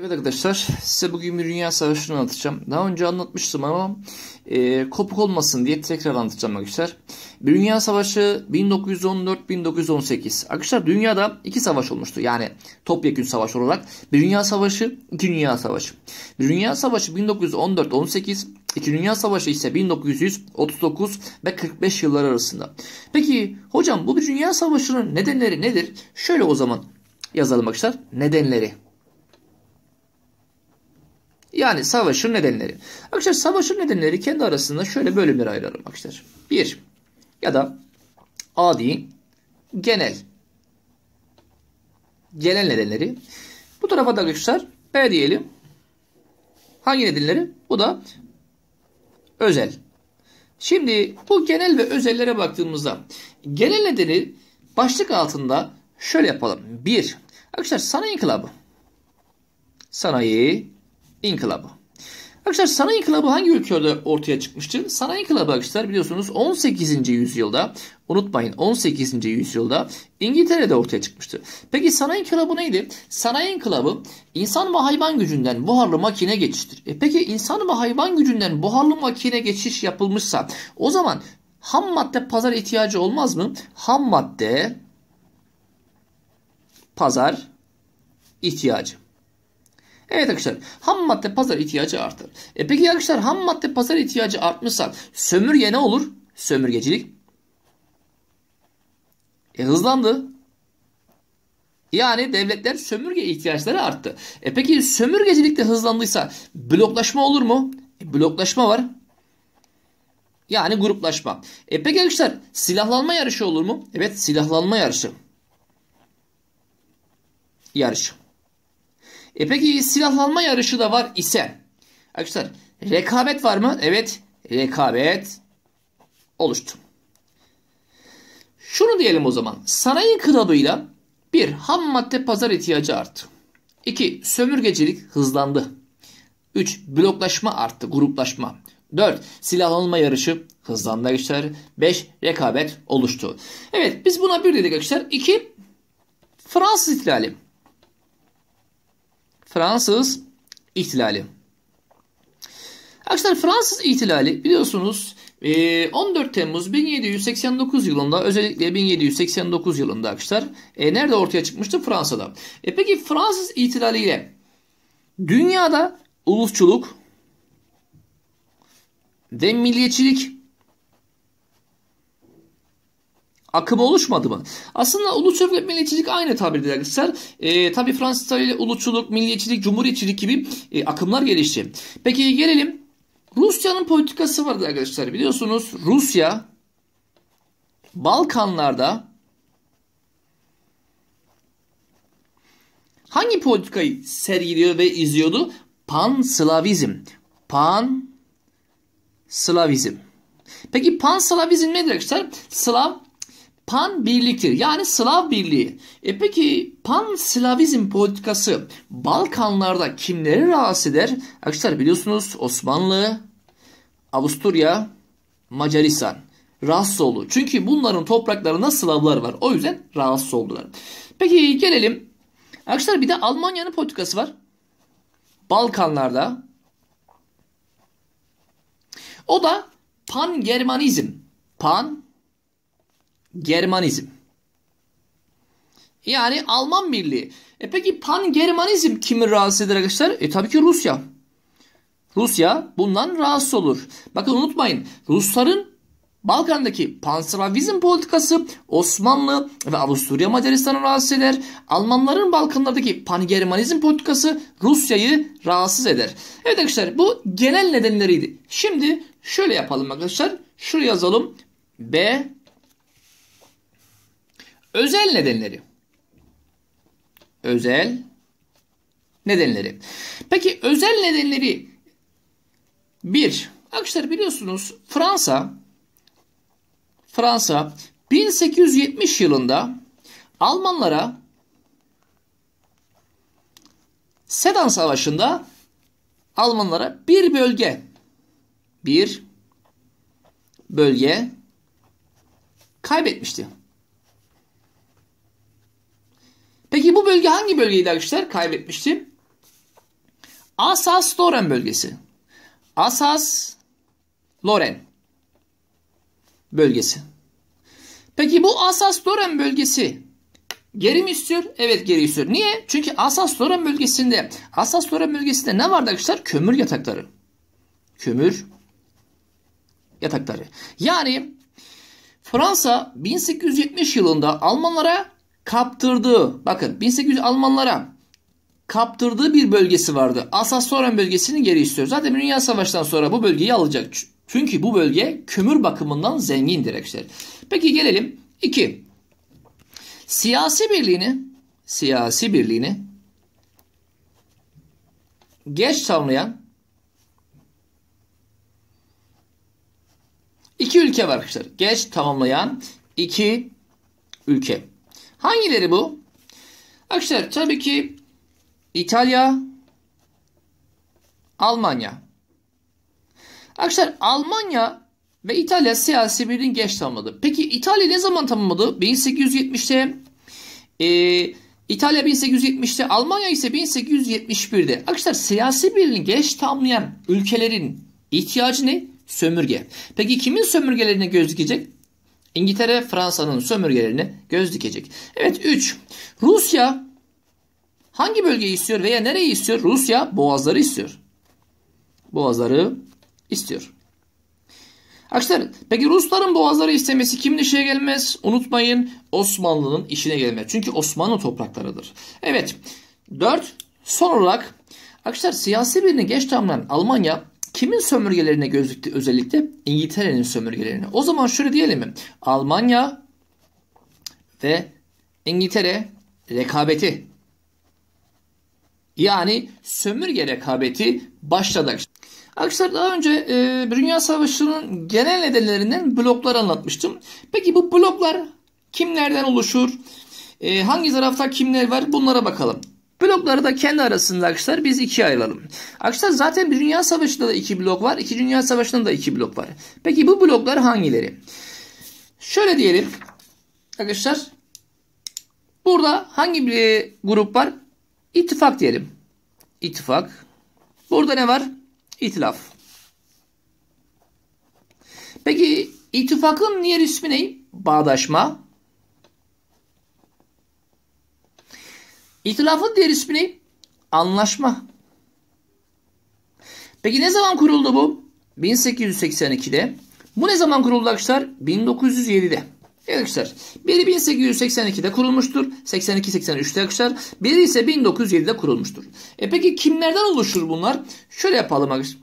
Evet arkadaşlar size bugün bir dünya savaşını anlatacağım. Daha önce anlatmıştım ama e, kopuk olmasın diye tekrar anlatacağım arkadaşlar. Bir dünya savaşı 1914-1918. Arkadaşlar dünyada iki savaş olmuştu. Yani topyekün savaş olarak. Bir dünya savaşı, iki dünya savaşı. Bir dünya savaşı 1914-18, İki Dünya Savaşı ise 1939 ve 45 yıllar arasında. Peki hocam bu bir Dünya Savaşı'nın nedenleri nedir? Şöyle o zaman yazalım arkadaşlar. Nedenleri. Yani savaşın nedenleri. Arkadaşlar savaşın nedenleri kendi arasında şöyle bölümlere ayıralım arkadaşlar. Bir ya da adi genel genel nedenleri. Bu tarafa da arkadaşlar B diyelim. Hangi nedenleri? Bu da özel. Şimdi bu genel ve özellere baktığımızda genel nedeni başlık altında şöyle yapalım. Bir, Arkadaşlar sanayi inkılabı. Sanayi İnkılabı. Arkadaşlar sanayi inkılabı hangi ülkede ortaya çıkmıştır? Sanayi inkılabı arkadaşlar biliyorsunuz 18. yüzyılda unutmayın 18. yüzyılda İngiltere'de ortaya çıkmıştır. Peki sanayi inkılabı neydi? Sanayi inkılabı insan ve hayvan gücünden buharlı makine geçiştir. E peki insan ve hayvan gücünden buharlı makine geçiş yapılmışsa o zaman ham madde pazar ihtiyacı olmaz mı? Ham madde pazar ihtiyacı. Evet arkadaşlar ham madde pazar ihtiyacı artar. E peki arkadaşlar ham madde pazar ihtiyacı artmışsa sömürge ne olur? Sömürgecilik. E hızlandı. Yani devletler sömürge ihtiyaçları arttı. E peki sömürgecilik de hızlandıysa bloklaşma olur mu? E bloklaşma var. Yani gruplaşma. E peki arkadaşlar silahlanma yarışı olur mu? Evet silahlanma yarışı. Yarışı. E peki silahlanma yarışı da var ise arkadaşlar rekabet var mı? Evet rekabet oluştu. Şunu diyelim o zaman. Sanayi kralıyla bir ham madde pazar ihtiyacı arttı. İki Sömürgecilik hızlandı. Üç Bloklaşma arttı, gruplaşma. Dört Silahlanma yarışı hızlandı arkadaşlar. Beş Rekabet oluştu. Evet biz buna bir dedik arkadaşlar. İki Fransız ihtilali. Fransız İhtilali. Arkadaşlar Fransız İhtilali biliyorsunuz 14 e, Temmuz 1789 yılında özellikle 1789 yılında arkadaşlar e, nerede ortaya çıkmıştı? Fransa'da. E peki Fransız ile dünyada ulusçuluk ve milliyetçilik akımı oluşmadı mı? Aslında uluççuluk ve milliyetçilik aynı tabirdir arkadaşlar. E, ee, tabii Fransızca ile uluççuluk, milliyetçilik, cumhuriyetçilik gibi e, akımlar gelişti. Peki gelelim Rusya'nın politikası vardı arkadaşlar biliyorsunuz. Rusya Balkanlarda hangi politikayı sergiliyor ve izliyordu? Pan-Slavizm. Pan-Slavizm. Peki Pan-Slavizm nedir arkadaşlar? Slav Pan birliktir yani Slav birliği. E peki Pan Slavizm politikası Balkanlarda kimleri rahatsız eder? Arkadaşlar biliyorsunuz Osmanlı, Avusturya, Macaristan rahatsız oldu. Çünkü bunların topraklarında Slavlar var. O yüzden rahatsız oldular. Peki gelelim. Arkadaşlar bir de Almanya'nın politikası var. Balkanlarda. O da Pan-Germanizm. Pan Germanizm. Yani Alman Birliği. E peki pan-Germanizm kimi rahatsız eder arkadaşlar? E tabii ki Rusya. Rusya bundan rahatsız olur. Bakın unutmayın Rusların Balkan'daki panslavizm politikası Osmanlı ve Avusturya Macaristan'ı rahatsız eder. Almanların Balkanlardaki pangermanizm politikası Rusya'yı rahatsız eder. Evet arkadaşlar bu genel nedenleriydi. Şimdi şöyle yapalım arkadaşlar. Şuraya yazalım. B Özel nedenleri. Özel nedenleri. Peki özel nedenleri bir. Arkadaşlar biliyorsunuz Fransa Fransa 1870 yılında Almanlara Sedan Savaşı'nda Almanlara bir bölge bir bölge kaybetmişti. Peki bu bölge hangi bölgeydi arkadaşlar kaybetmiştim Asas-Loren bölgesi. Asas-Loren bölgesi. Peki bu Asas-Loren bölgesi geri mi istiyor? Evet geri istiyor. Niye? Çünkü Asas-Loren bölgesinde Asas-Loren bölgesinde ne vardı arkadaşlar? Kömür yatakları. Kömür yatakları. Yani Fransa 1870 yılında Almanlara kaptırdığı bakın 1800 Almanlara kaptırdığı bir bölgesi vardı. Asassoren bölgesini geri istiyor. Zaten Dünya Savaşı'ndan sonra bu bölgeyi alacak. Çünkü bu bölge kömür bakımından zengin direkçiler. Peki gelelim 2. Siyasi birliğini siyasi birliğini geç tanımlayan iki ülke var arkadaşlar. Geç tamamlayan iki ülke. Hangileri bu? Arkadaşlar tabii ki İtalya, Almanya. Arkadaşlar Almanya ve İtalya siyasi birliğini geç tamamladı. Peki İtalya ne zaman tamamladı? 1870'te e, İtalya 1870'te Almanya ise 1871'de. Arkadaşlar siyasi birliğini geç tamamlayan ülkelerin ihtiyacı ne? Sömürge. Peki kimin sömürgelerine göz dikecek? İngiltere Fransa'nın sömürgelerini göz dikecek. Evet 3. Rusya hangi bölgeyi istiyor veya nereyi istiyor? Rusya boğazları istiyor. Boğazları istiyor. Arkadaşlar peki Rusların boğazları istemesi kimin işine gelmez? Unutmayın Osmanlı'nın işine gelmez. Çünkü Osmanlı topraklarıdır. Evet 4. Son olarak arkadaşlar siyasi birini geç tamamlayan Almanya Kimin sömürgelerine gözüktü özellikle? İngiltere'nin sömürgelerine. O zaman şöyle diyelim mi? Almanya ve İngiltere rekabeti yani sömürge rekabeti başladı. Arkadaşlar daha önce e, Dünya Savaşı'nın genel nedenlerinden bloklar anlatmıştım. Peki bu bloklar kimlerden oluşur? E, hangi tarafta kimler var? Bunlara bakalım. Blokları da kendi arasında arkadaşlar biz ikiye ayıralım. Arkadaşlar zaten bir Dünya Savaşı'nda da iki blok var. İki Dünya Savaşı'nda da iki blok var. Peki bu bloklar hangileri? Şöyle diyelim. Arkadaşlar burada hangi bir e, grup var? İttifak diyelim. İttifak. Burada ne var? İtilaf. Peki ittifakın diğer ismi ne? Bağdaşma. İhtilafın diğer ismi ne? Anlaşma. Peki ne zaman kuruldu bu? 1882'de. Bu ne zaman kuruldu arkadaşlar? 1907'de. Evet arkadaşlar. Biri 1882'de kurulmuştur. 82-83'te arkadaşlar. Biri ise 1907'de kurulmuştur. E peki kimlerden oluşur bunlar? Şöyle yapalım arkadaşlar.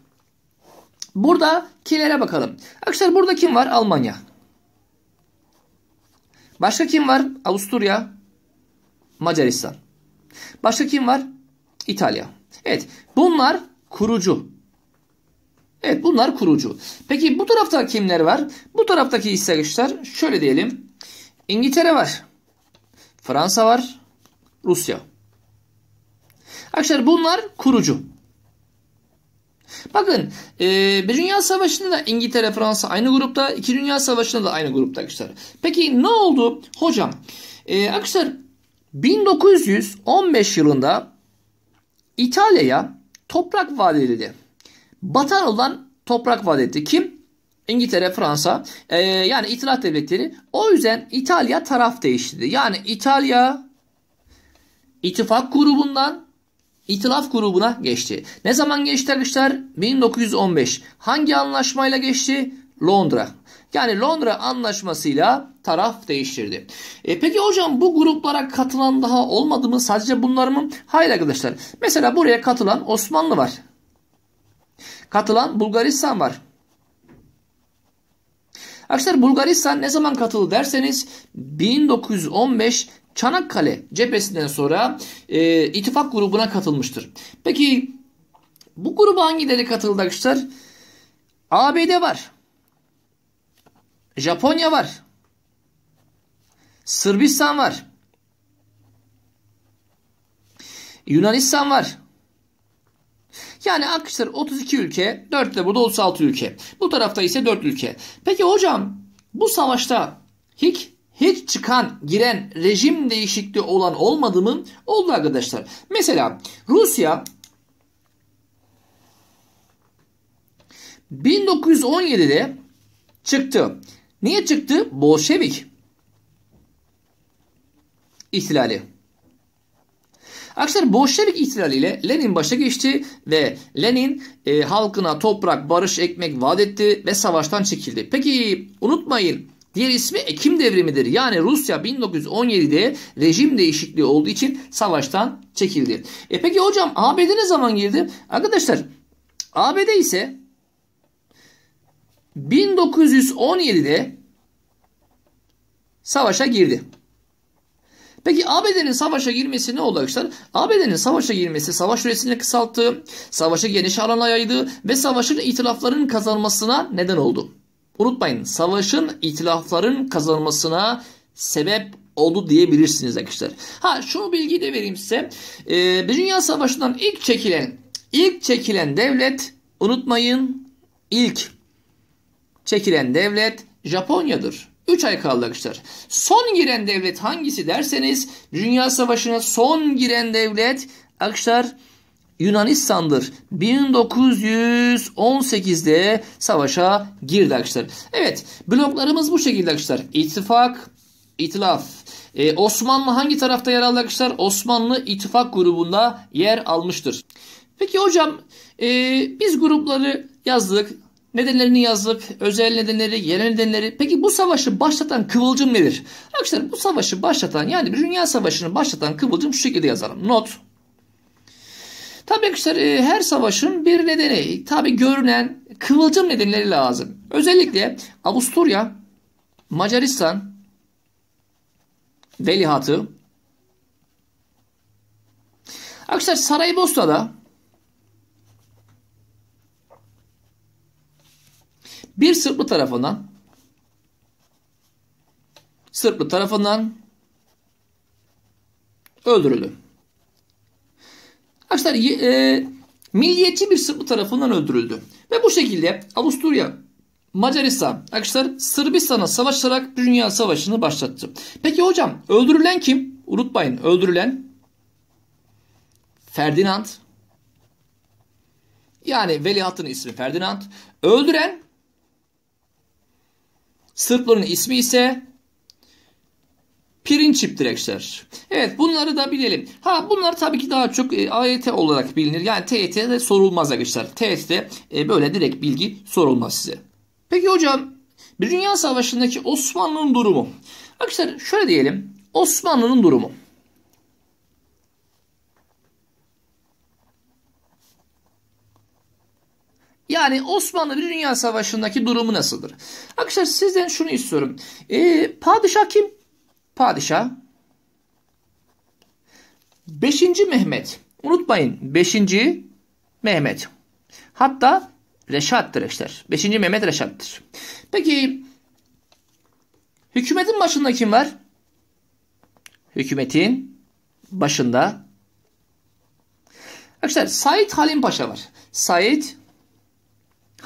Burada kilere bakalım. Arkadaşlar burada kim var? Almanya. Başka kim var? Avusturya. Macaristan. Başka kim var? İtalya. Evet bunlar kurucu. Evet bunlar kurucu. Peki bu tarafta kimler var? Bu taraftaki istemişler şöyle diyelim. İngiltere var. Fransa var. Rusya. Arkadaşlar bunlar kurucu. Bakın e, bir Dünya Savaşı'nda da İngiltere, Fransa aynı grupta. iki Dünya Savaşı'nda da aynı grupta arkadaşlar. Peki ne oldu? Hocam e, arkadaşlar 1915 yılında İtalya'ya toprak vaat edildi. Batan olan toprak vaat etti. Kim? İngiltere, Fransa e, yani İtilaf Devletleri. O yüzden İtalya taraf değiştirdi. Yani İtalya ittifak grubundan İtilaf grubuna geçti. Ne zaman geçti arkadaşlar? 1915. Hangi anlaşmayla geçti? Londra yani Londra anlaşmasıyla taraf değiştirdi. E peki hocam bu gruplara katılan daha olmadı mı? Sadece bunlar mı? Hayır arkadaşlar. Mesela buraya katılan Osmanlı var. Katılan Bulgaristan var. Arkadaşlar Bulgaristan ne zaman katıldı derseniz 1915 Çanakkale cephesinden sonra e, ittifak grubuna katılmıştır. Peki bu gruba hangileri katıldı arkadaşlar? ABD var. Japonya var. Sırbistan var. Yunanistan var. Yani arkadaşlar 32 ülke, 4 de burada 36 ülke. Bu tarafta ise 4 ülke. Peki hocam bu savaşta hiç hiç çıkan, giren rejim değişikliği olan olmadı mı? Oldu arkadaşlar. Mesela Rusya 1917'de çıktı. Niye çıktı? Bolşevik ihtilali. Arkadaşlar Bolşevik ihtilaliyle Lenin başa geçti ve Lenin e, halkına toprak, barış, ekmek vaat etti ve savaştan çekildi. Peki unutmayın diğer ismi Ekim devrimidir. Yani Rusya 1917'de rejim değişikliği olduğu için savaştan çekildi. E peki hocam ABD ne zaman girdi? Arkadaşlar ABD ise 1917'de savaşa girdi. Peki ABD'nin savaşa girmesi ne oldu arkadaşlar? ABD'nin savaşa girmesi savaş süresini kısalttı, savaşı geniş alana yaydı ve savaşın itilafların kazanmasına neden oldu. Unutmayın savaşın itilafların kazanmasına sebep oldu diyebilirsiniz arkadaşlar. Ha şunu bilgi de vereyim size. Ee, bir Dünya Savaşı'ndan ilk çekilen ilk çekilen devlet unutmayın ilk çekilen devlet Japonya'dır. 3 ay kaldı arkadaşlar. Son giren devlet hangisi derseniz Dünya Savaşı'na son giren devlet arkadaşlar Yunanistan'dır. 1918'de savaşa girdi arkadaşlar. Evet bloklarımız bu şekilde arkadaşlar. İttifak, itilaf. Ee, Osmanlı hangi tarafta yer aldı arkadaşlar? Osmanlı ittifak grubunda yer almıştır. Peki hocam e, biz grupları yazdık nedenlerini yazıp, Özel nedenleri, yerel nedenleri. Peki bu savaşı başlatan kıvılcım nedir? Arkadaşlar bu savaşı başlatan yani bir dünya savaşını başlatan kıvılcım şu şekilde yazalım. Not. Tabii arkadaşlar e, her savaşın bir nedeni, tabi görünen kıvılcım nedenleri lazım. Özellikle Avusturya, Macaristan, Velihatı. Arkadaşlar Saraybosna'da Bir Sırplı tarafından Sırplı tarafından öldürüldü. Arkadaşlar e, milliyetçi bir Sırplı tarafından öldürüldü. Ve bu şekilde Avusturya Macaristan arkadaşlar Sırbistan'a savaşarak Dünya Savaşı'nı başlattı. Peki hocam öldürülen kim? Unutmayın öldürülen Ferdinand yani veliahtın ismi Ferdinand. Öldüren Sırpların ismi ise Pirinçip direkçler. Evet bunları da bilelim. Ha bunlar tabii ki daha çok e, AYT olarak bilinir. Yani TYT'de sorulmaz arkadaşlar. TYT'de e, böyle direkt bilgi sorulmaz size. Peki hocam bir Dünya Savaşı'ndaki Osmanlı'nın durumu. Arkadaşlar şöyle diyelim. Osmanlı'nın durumu. Yani Osmanlı bir Dünya Savaşı'ndaki durumu nasıldır? Arkadaşlar sizden şunu istiyorum. Ee, padişah kim? Padişah 5. Mehmet. Unutmayın 5. Mehmet. Hatta Reşat'tır işte. 5. Mehmet Reşat'tır. Peki hükümetin başında kim var? Hükümetin başında Arkadaşlar Said Halim Paşa var. Said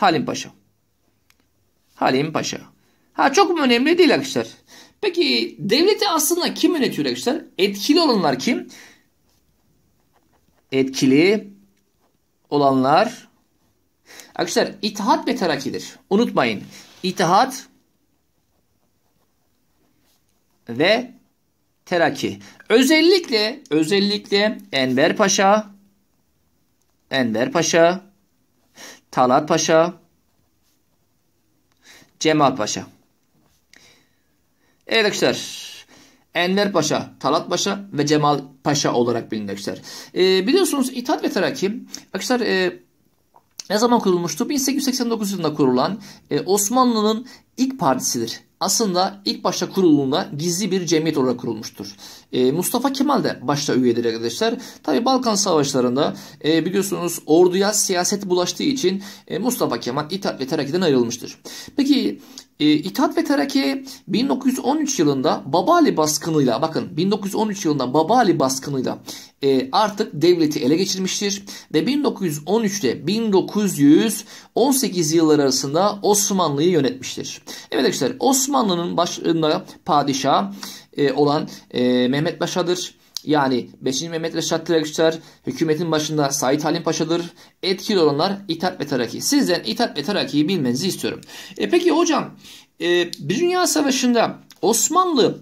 Halim Paşa. Halim Paşa. Ha çok mu önemli değil arkadaşlar. Peki devleti aslında kim yönetiyor arkadaşlar? Etkili olanlar kim? Etkili olanlar arkadaşlar itaat ve terakkidir. Unutmayın. İtaat ve Teraki. Özellikle özellikle Enver Paşa Enver Paşa Talat Paşa, Cemal Paşa. Evet arkadaşlar. Enver Paşa, Talat Paşa ve Cemal Paşa olarak bilinir arkadaşlar. E, biliyorsunuz İttihat ve Terakki arkadaşlar e, ne zaman kurulmuştu? 1889 yılında kurulan e, Osmanlı'nın ilk partisidir aslında ilk başta kurulduğunda gizli bir cemiyet olarak kurulmuştur. E, Mustafa Kemal de başta üyedir arkadaşlar. Tabi Balkan Savaşları'nda e, biliyorsunuz orduya siyaset bulaştığı için e, Mustafa Kemal İttihat ve Terakki'den ayrılmıştır. Peki e, ve Terakki 1913 yılında Babali baskınıyla bakın 1913 yılında Babali baskınıyla e, artık devleti ele geçirmiştir ve 1913'te 1918 yılları arasında Osmanlı'yı yönetmiştir. Evet arkadaşlar Osmanlı'nın başında padişah e, olan e, Mehmet Paşa'dır yani 5. Mehmet Reşat Trakçılar, hükümetin başında Said Halim Paşa'dır. Etkili olanlar İthat ve Taraki. Sizden İthat ve Taraki'yi bilmenizi istiyorum. E peki hocam e, bir Dünya Savaşı'nda Osmanlı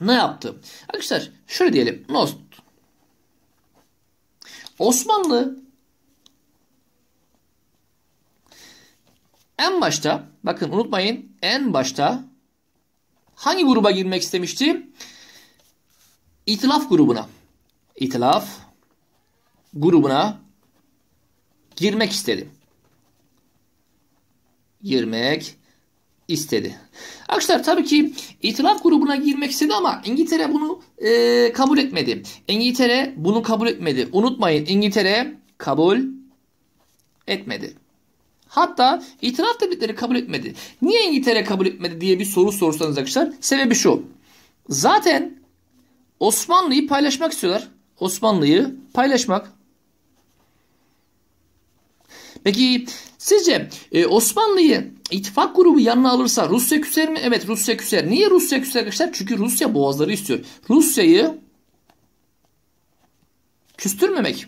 ne yaptı? Arkadaşlar şöyle diyelim. Not. Osmanlı en başta bakın unutmayın en başta hangi gruba girmek istemişti? itilaf grubuna itilaf grubuna girmek istedi. Girmek istedi. Arkadaşlar tabii ki itilaf grubuna girmek istedi ama İngiltere bunu e, kabul etmedi. İngiltere bunu kabul etmedi. Unutmayın İngiltere kabul etmedi. Hatta itilaf devletleri kabul etmedi. Niye İngiltere kabul etmedi diye bir soru sorsanız arkadaşlar sebebi şu. Zaten Osmanlı'yı paylaşmak istiyorlar. Osmanlı'yı paylaşmak. Peki sizce e, Osmanlı'yı ittifak grubu yanına alırsa Rusya küser mi? Evet Rusya küser. Niye Rusya küser arkadaşlar? Çünkü Rusya boğazları istiyor. Rusya'yı küstürmemek.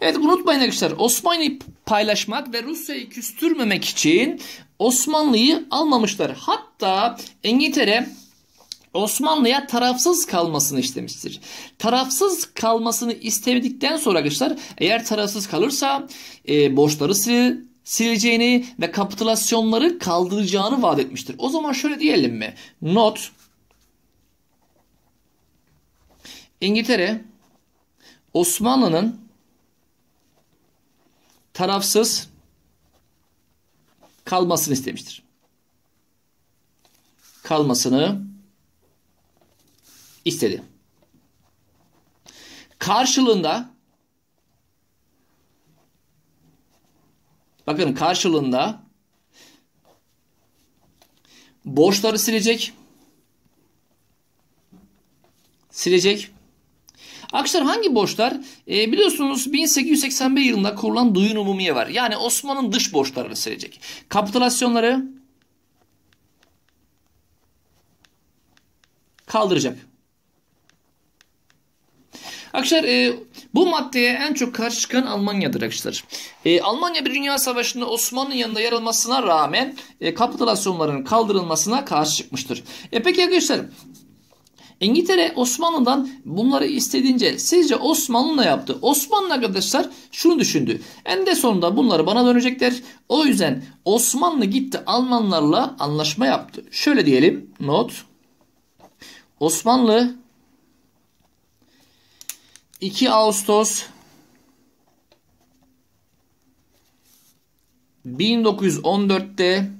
Evet unutmayın arkadaşlar Osmanlı'yı paylaşmak ve Rusya'yı küstürmemek için Osmanlı'yı almamışlar. Hatta İngiltere Osmanlı'ya tarafsız kalmasını istemiştir. Tarafsız kalmasını istemedikten sonra arkadaşlar eğer tarafsız kalırsa e, borçları sil, sileceğini ve kapitülasyonları kaldıracağını vaat etmiştir. O zaman şöyle diyelim mi? Not İngiltere Osmanlı'nın tarafsız kalmasını istemiştir. Kalmasını istedi. Karşılığında bakın karşılığında borçları silecek. Silecek. Arkadaşlar hangi borçlar? E, biliyorsunuz 1881 yılında kurulan duyun umumiye var. Yani Osman'ın dış borçlarını silecek. Kapitülasyonları kaldıracak. Arkadaşlar e, bu maddeye en çok karşı çıkan Almanya'dır arkadaşlar. E, Almanya bir dünya savaşında Osmanlı'nın yanında yer almasına rağmen e, kapitülasyonların kaldırılmasına karşı çıkmıştır. E peki arkadaşlar İngiltere Osmanlı'dan bunları istediğince sizce Osmanlı ne yaptı? Osmanlı arkadaşlar şunu düşündü. En de sonunda bunları bana dönecekler. O yüzden Osmanlı gitti Almanlarla anlaşma yaptı. Şöyle diyelim not. Osmanlı 2 Ağustos 1914'te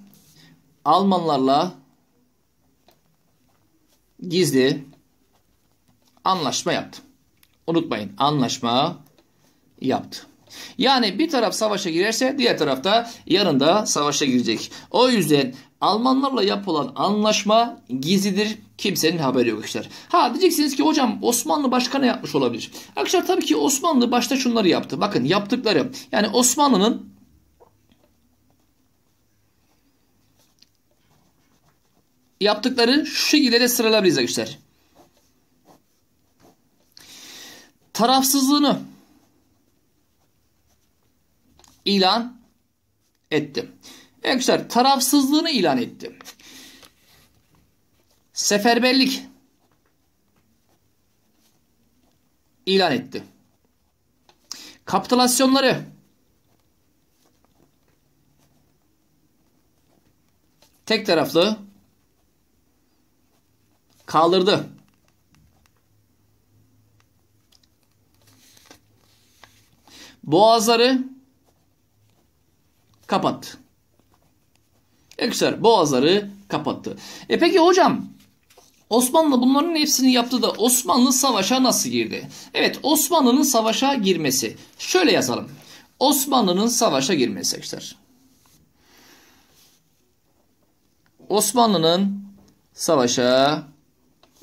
Almanlarla gizli anlaşma yaptı. Unutmayın anlaşma yaptı. Yani bir taraf savaşa girerse diğer tarafta yanında savaşa girecek. O yüzden Almanlarla yapılan anlaşma gizlidir. Kimsenin haberi yok işler. Ha diyeceksiniz ki hocam Osmanlı başka ne yapmış olabilir? Arkadaşlar tabii ki Osmanlı başta şunları yaptı. Bakın yaptıkları yani Osmanlı'nın yaptıkları şu şekilde de sıralayabiliriz arkadaşlar. Tarafsızlığını ilan etti. Arkadaşlar tarafsızlığını ilan etti. Seferberlik ilan etti. Kapitülasyonları tek taraflı kaldırdı. Boğazları kapattı. Öksür boğazları kapattı. E peki hocam Osmanlı bunların hepsini yaptı da Osmanlı savaşa nasıl girdi? Evet Osmanlı'nın savaşa girmesi. Şöyle yazalım. Osmanlı'nın savaşa girmesi arkadaşlar. Osmanlı'nın savaşa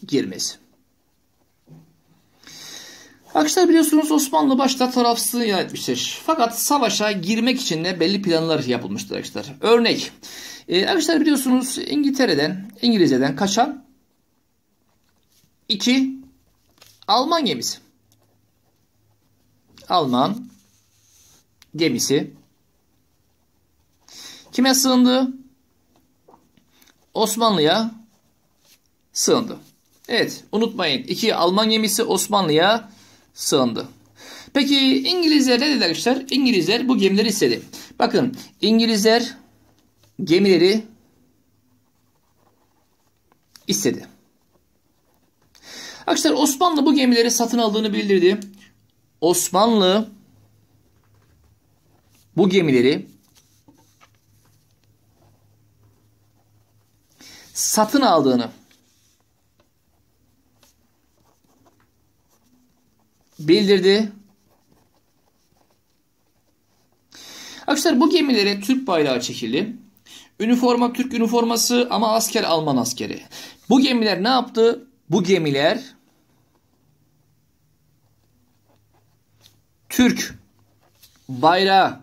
girmesi. Arkadaşlar biliyorsunuz Osmanlı başta tarafsız yönetmiştir. Fakat savaşa girmek için de belli planlar yapılmıştır arkadaşlar. Örnek e, arkadaşlar biliyorsunuz İngiltere'den, İngilizce'den kaçan iki Alman gemisi. Alman gemisi. Kime sığındı? Osmanlı'ya sığındı. Evet unutmayın iki Alman gemisi Osmanlı'ya sığındı. Peki İngilizler ne dedi arkadaşlar? İngilizler bu gemileri istedi. Bakın İngilizler gemileri istedi. Arkadaşlar Osmanlı bu gemileri satın aldığını bildirdi. Osmanlı bu gemileri satın aldığını bildirdi. Arkadaşlar bu gemilere Türk bayrağı çekildi. Üniforma Türk üniforması ama asker Alman askeri. Bu gemiler ne yaptı? Bu gemiler Türk bayrağı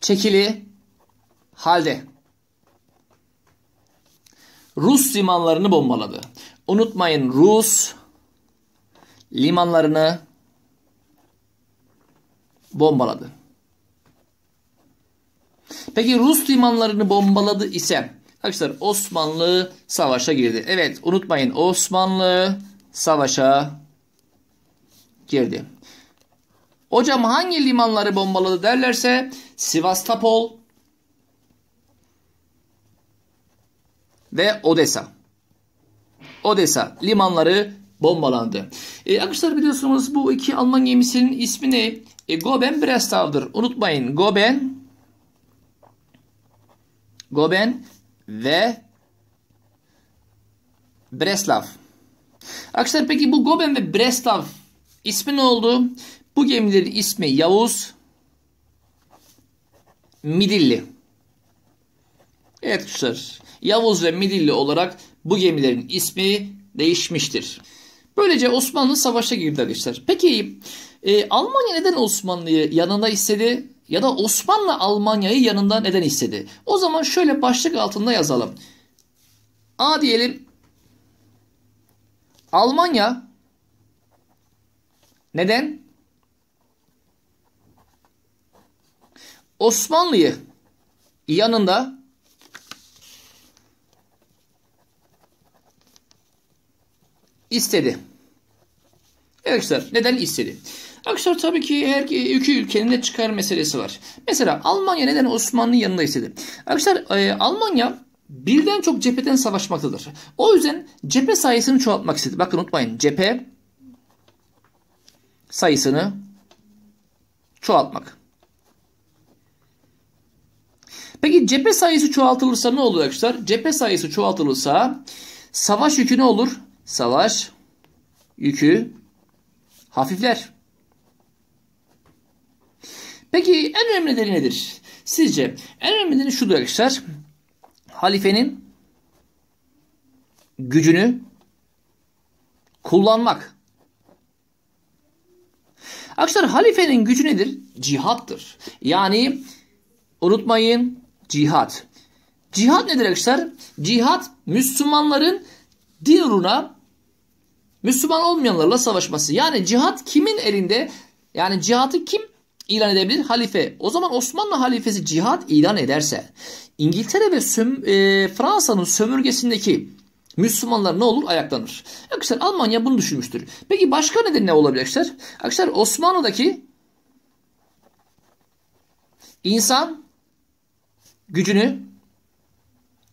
çekili halde Rus limanlarını bombaladı. Unutmayın Rus limanlarını bombaladı. Peki Rus limanlarını bombaladı ise arkadaşlar Osmanlı savaşa girdi. Evet unutmayın Osmanlı savaşa girdi. Hocam hangi limanları bombaladı derlerse Sivastapol ve Odessa. Odessa limanları bombalandı. E, arkadaşlar biliyorsunuz bu iki Alman gemisinin ismi ne? E, Goben Brestav'dır. Unutmayın Goben Goben ve Breslav. Arkadaşlar peki bu Goben ve Breslav ismi ne oldu? Bu gemilerin ismi Yavuz Midilli. Evet arkadaşlar Yavuz ve Midilli olarak bu gemilerin ismi değişmiştir. Böylece Osmanlı savaşa girdi arkadaşlar. Peki e, Almanya neden Osmanlı'yı yanında istedi? ya da Osmanlı Almanya'yı yanından neden istedi? O zaman şöyle başlık altında yazalım. A diyelim. Almanya neden? Osmanlı'yı yanında istedi. Arkadaşlar neden istedi? Arkadaşlar tabii ki her iki ülkenin de çıkar meselesi var. Mesela Almanya neden Osmanlı yanında istedi? Arkadaşlar e, Almanya birden çok cepheden savaşmaktadır. O yüzden cephe sayısını çoğaltmak istedi. Bakın unutmayın cephe sayısını çoğaltmak. Peki cephe sayısı çoğaltılırsa ne olur arkadaşlar? Cephe sayısı çoğaltılırsa savaş yükü ne olur? Savaş yükü hafifler. Peki en önemli nedeni nedir? Sizce en önemli nedeni şudur arkadaşlar. Halifenin gücünü kullanmak. Arkadaşlar halifenin gücü nedir? Cihattır. Yani unutmayın cihat. Cihat nedir arkadaşlar? Cihat Müslümanların din uğruna Müslüman olmayanlarla savaşması. Yani cihat kimin elinde? Yani cihatı kim ilan edebilir halife. O zaman Osmanlı halifesi cihad ilan ederse İngiltere ve söm e, Fransa'nın sömürgesindeki Müslümanlar ne olur? Ayaklanır. Arkadaşlar Almanya bunu düşünmüştür. Peki başka neden ne olabilir arkadaşlar? Arkadaşlar Osmanlı'daki insan gücünü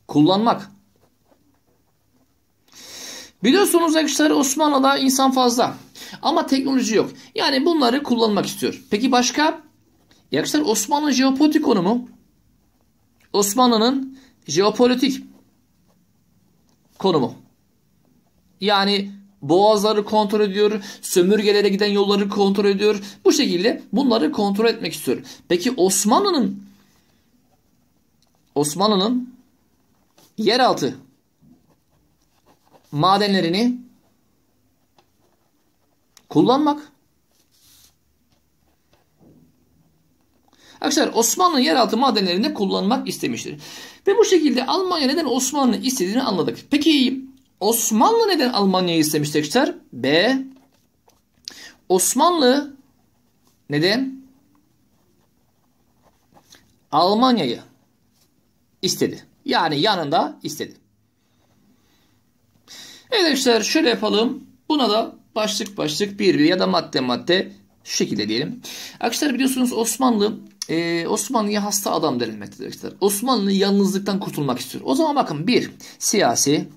kullanmak. Biliyorsunuz arkadaşlar Osmanlı'da insan fazla. Ama teknoloji yok. Yani bunları kullanmak istiyor. Peki başka? E Osmanlı jeopolitik konumu Osmanlı'nın jeopolitik konumu. Yani boğazları kontrol ediyor, sömürgelere giden yolları kontrol ediyor. Bu şekilde bunları kontrol etmek istiyor. Peki Osmanlı'nın Osmanlı'nın yeraltı madenlerini kullanmak. Arkadaşlar Osmanlı yeraltı madenlerinde kullanmak istemiştir. Ve bu şekilde Almanya neden Osmanlı istediğini anladık. Peki Osmanlı neden Almanya'yı istemiş arkadaşlar? B. Osmanlı neden Almanya'yı istedi? Yani yanında istedi. Evet arkadaşlar şöyle yapalım. Buna da başlık başlık bir bir ya da madde madde şu şekilde diyelim. Arkadaşlar biliyorsunuz Osmanlı e, Osmanlı'ya hasta adam denilmektedir arkadaşlar. Osmanlı yalnızlıktan kurtulmak istiyor. O zaman bakın bir siyasi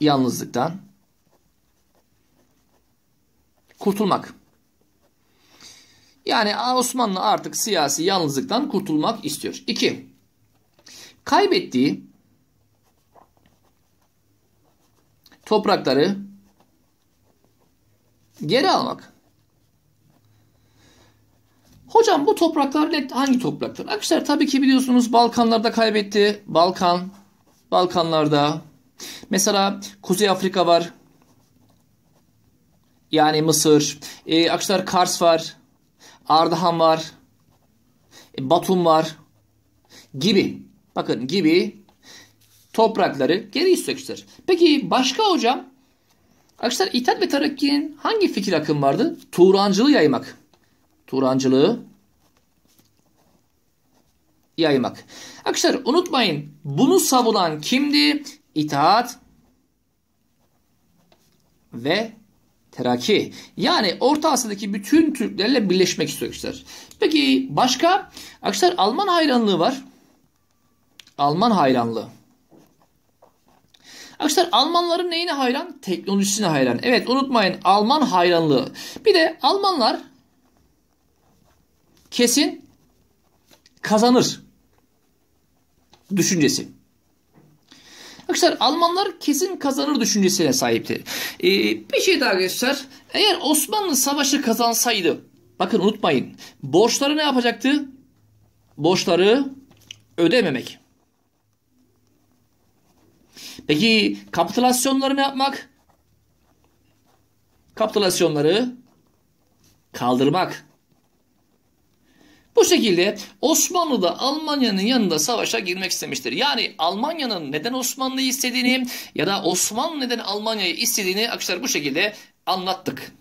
yalnızlıktan kurtulmak. Yani Osmanlı artık siyasi yalnızlıktan kurtulmak istiyor. İki, kaybettiği toprakları geri almak. Hocam bu topraklar ne, hangi topraklar? Arkadaşlar tabii ki biliyorsunuz Balkanlarda kaybetti. Balkan, Balkanlarda. Mesela Kuzey Afrika var. Yani Mısır. E, arkadaşlar Kars var. Ardahan var. E, Batum var. Gibi. Bakın gibi toprakları geri istiyor istemiştir. Peki başka hocam Arkadaşlar İttihat ve Terakki'nin hangi fikir akım vardı? Turancılığı yaymak. Turancılığı yaymak. Arkadaşlar unutmayın bunu savunan kimdi? İtaat ve Teraki. Yani Orta Asya'daki bütün Türklerle birleşmek istiyor arkadaşlar. Peki başka? Arkadaşlar Alman hayranlığı var. Alman hayranlığı. Arkadaşlar Almanların neyine hayran? Teknolojisine hayran. Evet unutmayın Alman hayranlığı. Bir de Almanlar kesin kazanır düşüncesi. Arkadaşlar Almanlar kesin kazanır düşüncesine sahipti. Ee, bir şey daha arkadaşlar. Eğer Osmanlı savaşı kazansaydı bakın unutmayın borçları ne yapacaktı? Borçları ödememek. Peki kapitülasyonları ne yapmak? Kapitülasyonları kaldırmak. Bu şekilde Osmanlı da Almanya'nın yanında savaşa girmek istemiştir. Yani Almanya'nın neden Osmanlı'yı istediğini ya da Osmanlı neden Almanya'yı istediğini arkadaşlar bu şekilde anlattık.